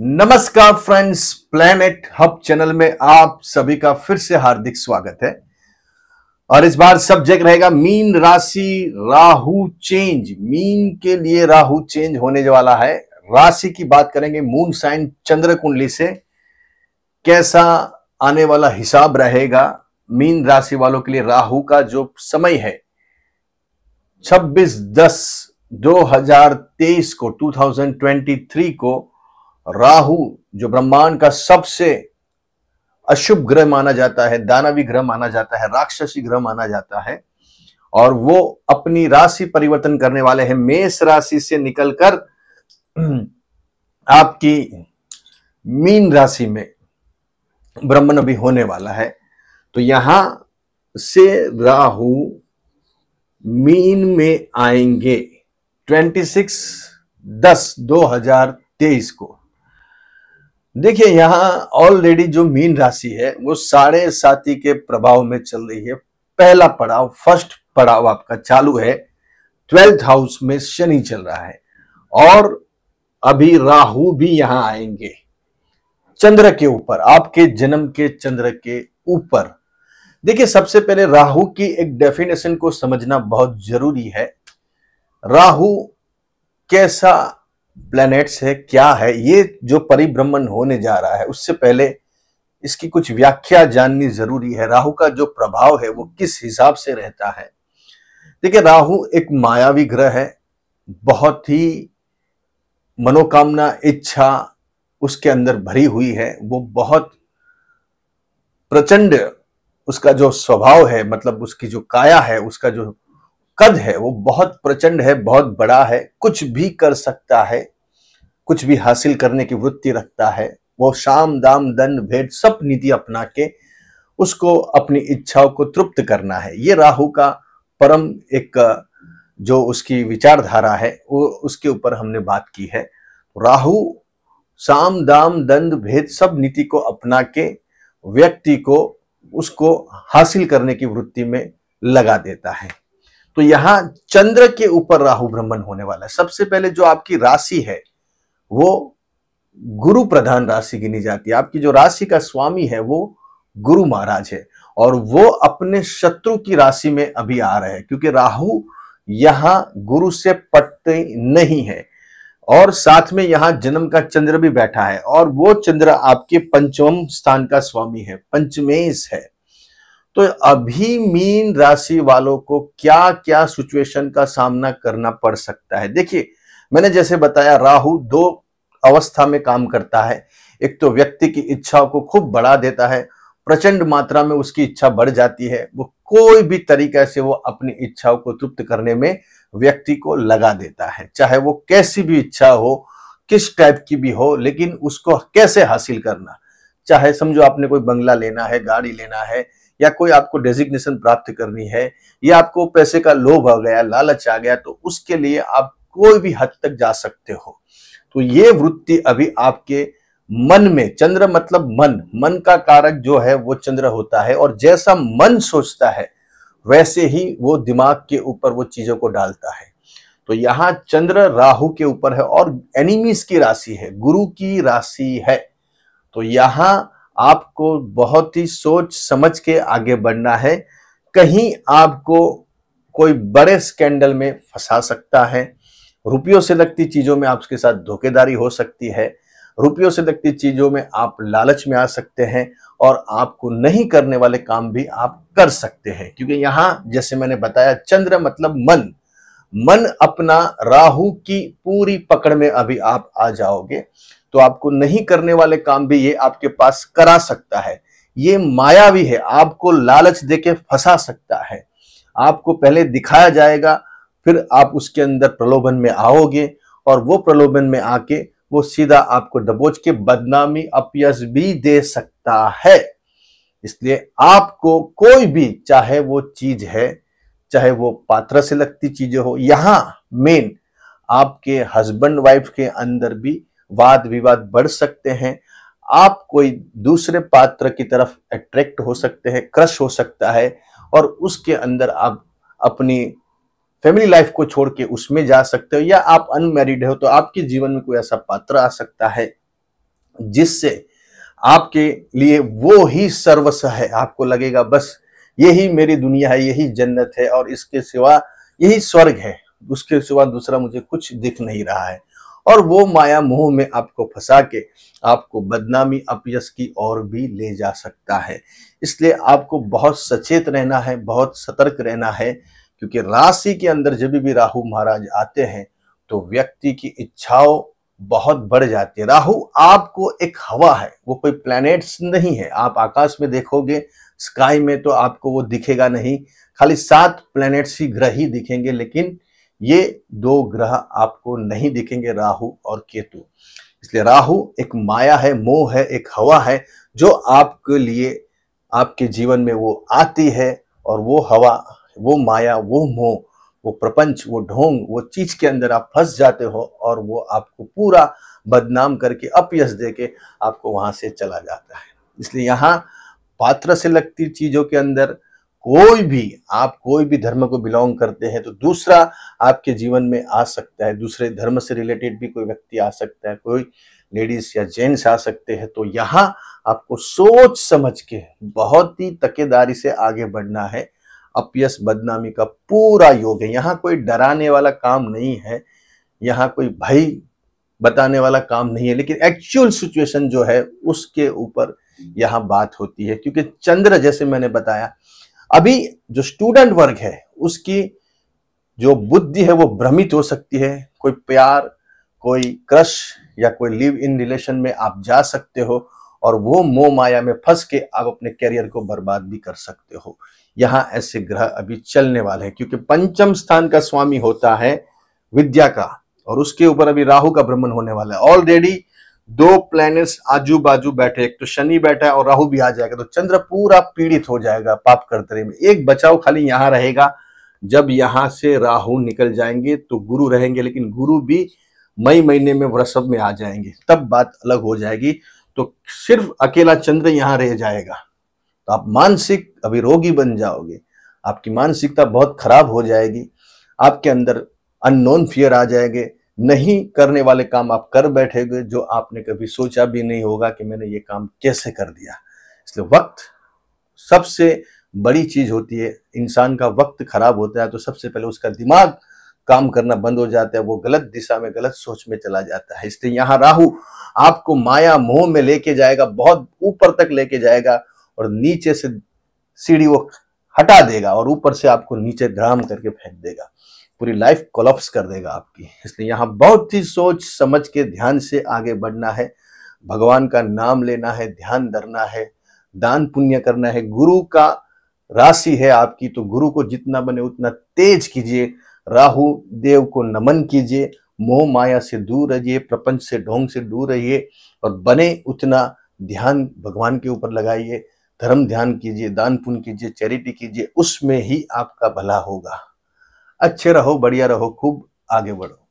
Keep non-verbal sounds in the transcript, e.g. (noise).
नमस्कार friends planet hub channel में आप सभी का फिर से हार्दिक स्वागत है और इस बार सब्जेक्ट रहेगा मीन राशि राहु चेंज मीन के लिए राहु चेंज होने वाला है राशि की बात करेंगे मून साइन चंद्र कुंडली से कैसा आने वाला हिसाब रहेगा मीन राशि वालों के लिए राहु का जो समय है 26 दस 2023 को 2023 को राहु जो ब्रह्मांड का सबसे अशुभ ग्रह माना जाता है दानवी ग्रह माना जाता है राक्षसी ग्रह माना जाता है और वो अपनी राशि परिवर्तन करने वाले हैं मेष राशि से निकलकर (clears throat) आपकी मीन राशि में ब्रह्म भी होने वाला है तो यहां से राहु मीन में आएंगे 26 दस 2023 को देखिए यहाँ ऑलरेडी जो मीन राशि है वो साढ़े साथी के प्रभाव में चल रही है पहला पड़ाव फर्स्ट पड़ाव आपका चालू है ट्वेल्थ हाउस में शनि चल रहा है और अभी राहु भी यहां आएंगे चंद्र के ऊपर आपके जन्म के चंद्र के ऊपर देखिए सबसे पहले राहु की एक डेफिनेशन को समझना बहुत जरूरी है राहु कैसा प्लैनेट्स है क्या है ये जो परिभ्रमण होने जा रहा है उससे पहले इसकी कुछ व्याख्या जाननी जरूरी है राहु का जो प्रभाव है वो किस हिसाब से रहता है देखिए राहु एक मायावी ग्रह है बहुत ही मनोकामना इच्छा उसके अंदर भरी हुई है वो बहुत प्रचंड उसका जो स्वभाव है मतलब उसकी जो काया है उसका जो कद है वो बहुत प्रचंड है बहुत बड़ा है कुछ भी कर सकता है कुछ भी हासिल करने की वृत्ति रखता है वो शाम दाम दंड भेद सब नीति अपना के उसको अपनी इच्छाओं को तृप्त करना है ये राहु का परम एक जो उसकी विचारधारा है वो उसके ऊपर हमने बात की है राहु साम दाम दंड भेद सब नीति को अपना के व्यक्ति को उसको हासिल करने की वृत्ति में लगा देता है तो यहां चंद्र के ऊपर राहु भ्रमण होने वाला है सबसे पहले जो आपकी राशि है वो गुरु प्रधान राशि गिनी जाती है आपकी जो राशि का स्वामी है वो गुरु महाराज है और वो अपने शत्रु की राशि में अभी आ रहे हैं क्योंकि राहु यहां गुरु से पटते नहीं है और साथ में यहां जन्म का चंद्र भी बैठा है और वो चंद्र आपके पंचम स्थान का स्वामी है पंचमेश है तो अभी मीन राशि वालों को क्या क्या सिचुएशन का सामना करना पड़ सकता है देखिए मैंने जैसे बताया राहु दो अवस्था में काम करता है एक तो व्यक्ति की इच्छा को खूब बढ़ा देता है प्रचंड मात्रा में उसकी इच्छा बढ़ जाती है वो कोई भी तरीके से वो अपनी इच्छाओं को तृप्त करने में व्यक्ति को लगा देता है चाहे वो कैसी भी इच्छा हो किस टाइप की भी हो लेकिन उसको कैसे हासिल करना चाहे समझो आपने कोई बंगला लेना है गाड़ी लेना है या कोई आपको डेजिग्नेशन प्राप्त करनी है या आपको पैसे का लोभ आ गया लालच आ गया तो उसके लिए आप कोई भी हद तक जा सकते हो तो ये वृत्ति अभी आपके मन में चंद्र मतलब मन मन का कारक जो है वो चंद्र होता है और जैसा मन सोचता है वैसे ही वो दिमाग के ऊपर वो चीजों को डालता है तो यहाँ चंद्र राहु के ऊपर है और एनिमीज की राशि है गुरु की राशि है तो यहाँ आपको बहुत ही सोच समझ के आगे बढ़ना है कहीं आपको कोई बड़े स्कैंडल में फंसा सकता है रुपयों से लगती चीज़ों में आपके साथ धोखेदारी हो सकती है रुपयों से लगती चीज़ों में आप लालच में आ सकते हैं और आपको नहीं करने वाले काम भी आप कर सकते हैं क्योंकि यहां जैसे मैंने बताया चंद्र मतलब मन मन अपना राहु की पूरी पकड़ में अभी आप आ जाओगे तो आपको नहीं करने वाले काम भी ये आपके पास करा सकता है ये माया भी है आपको लालच देके फंसा सकता है आपको पहले दिखाया जाएगा फिर आप उसके अंदर प्रलोभन में आओगे और वो प्रलोभन में आके वो सीधा आपको दबोच के बदनामी अपयस भी दे सकता है इसलिए आपको कोई भी चाहे वो चीज है चाहे वो पात्र से लगती चीजें हो यहां मेन आपके हस्बैंड वाइफ के अंदर भी वाद विवाद बढ़ सकते हैं आप कोई दूसरे पात्र की तरफ अट्रैक्ट हो सकते हैं क्रश हो सकता है और उसके अंदर आप अपनी फैमिली लाइफ को छोड़ के उसमें जा सकते हो या आप अनमेरिड हो तो आपके जीवन में कोई ऐसा पात्र आ सकता है जिससे आपके लिए वो ही सर्वस्व है आपको लगेगा बस यही मेरी दुनिया है यही जन्नत है और इसके सिवा यही स्वर्ग है उसके सिवा दूसरा मुझे कुछ दिख नहीं रहा है और वो माया मोह में आपको फंसा के आपको बदनामी अपयस की ओर भी ले जा सकता है इसलिए आपको बहुत सचेत रहना है बहुत सतर्क रहना है क्योंकि राशि के अंदर जब भी राहु महाराज आते हैं तो व्यक्ति की इच्छाओं बहुत बढ़ जाती है राहु आपको एक हवा है वो कोई प्लैनेट्स नहीं है आप आकाश में देखोगे स्काई में तो आपको वो दिखेगा नहीं खाली सात प्लैनेट्स ही ग्रह ही दिखेंगे लेकिन ये दो ग्रह आपको नहीं दिखेंगे राहु और केतु इसलिए राहु एक माया है मोह है एक हवा है जो आपके लिए आपके जीवन में वो आती है और वो हवा वो माया वो मोह वो प्रपंच वो ढोंग वो चीज के अंदर आप फंस जाते हो और वो आपको पूरा बदनाम करके अपयस दे के आपको वहां से चला जाता है इसलिए यहाँ पात्र से लगती चीजों के अंदर कोई भी आप कोई भी धर्म को बिलोंग करते हैं तो दूसरा आपके जीवन में आ सकता है दूसरे धर्म से रिलेटेड भी कोई व्यक्ति आ सकता है कोई लेडीज या जेंट्स आ सकते हैं तो यहाँ आपको सोच समझ के बहुत ही तकेदारी से आगे बढ़ना है अपयस बदनामी का पूरा योग है यहाँ कोई डराने वाला काम नहीं है यहाँ कोई भय बताने वाला काम नहीं है लेकिन एक्चुअल सिचुएशन जो है उसके ऊपर यहाँ बात होती है क्योंकि चंद्र जैसे मैंने बताया अभी जो स्टूडेंट वर्ग है उसकी जो बुद्धि है वो भ्रमित हो सकती है कोई प्यार कोई क्रश या कोई लिव इन रिलेशन में आप जा सकते हो और वो मोह माया में फंस के आप अपने कैरियर को बर्बाद भी कर सकते हो यहां ऐसे ग्रह अभी चलने वाले हैं क्योंकि पंचम स्थान का स्वामी होता है विद्या का और उसके ऊपर अभी राहु का भ्रमण होने वाला है ऑलरेडी दो प्लैनेट्स आजू बाजू बैठे एक तो शनि बैठा है और राहु भी आ जाएगा तो चंद्र पूरा पीड़ित हो जाएगा पाप कर्तरे में एक बचाव खाली यहां रहेगा जब यहां से राहु निकल जाएंगे तो गुरु रहेंगे लेकिन गुरु भी मई महीने में वृषभ में आ जाएंगे तब बात अलग हो जाएगी तो सिर्फ अकेला चंद्र यहां रह जाएगा तो आप मानसिक अभी रोगी बन जाओगे आपकी मानसिकता बहुत खराब हो जाएगी आपके अंदर अननोन फियर आ जाएंगे नहीं करने वाले काम आप कर बैठेगे जो आपने कभी सोचा भी नहीं होगा कि मैंने ये काम कैसे कर दिया इसलिए वक्त सबसे बड़ी चीज होती है इंसान का वक्त खराब होता है तो सबसे पहले उसका दिमाग काम करना बंद हो जाता है वो गलत दिशा में गलत सोच में चला जाता है इसलिए यहाँ राहु आपको माया मोह में लेके जाएगा बहुत ऊपर तक लेके जाएगा और नीचे से सीढ़ी वो हटा देगा और ऊपर से आपको नीचे ग्राम करके फेंक देगा पूरी लाइफ कोलप्स कर देगा आपकी इसलिए यहाँ बहुत ही सोच समझ के ध्यान से आगे बढ़ना है भगवान का नाम लेना है ध्यान धरना है दान पुण्य करना है गुरु का राशि है आपकी तो गुरु को जितना बने उतना तेज कीजिए राहु देव को नमन कीजिए मोह माया से दूर रहिए प्रपंच से ढोंग से दूर रहिए और बने उतना ध्यान भगवान के ऊपर लगाइए धर्म ध्यान कीजिए दान पुण्य कीजिए चैरिटी कीजिए उसमें ही आपका भला होगा अच्छे रहो बढ़िया रहो खूब आगे बढ़ो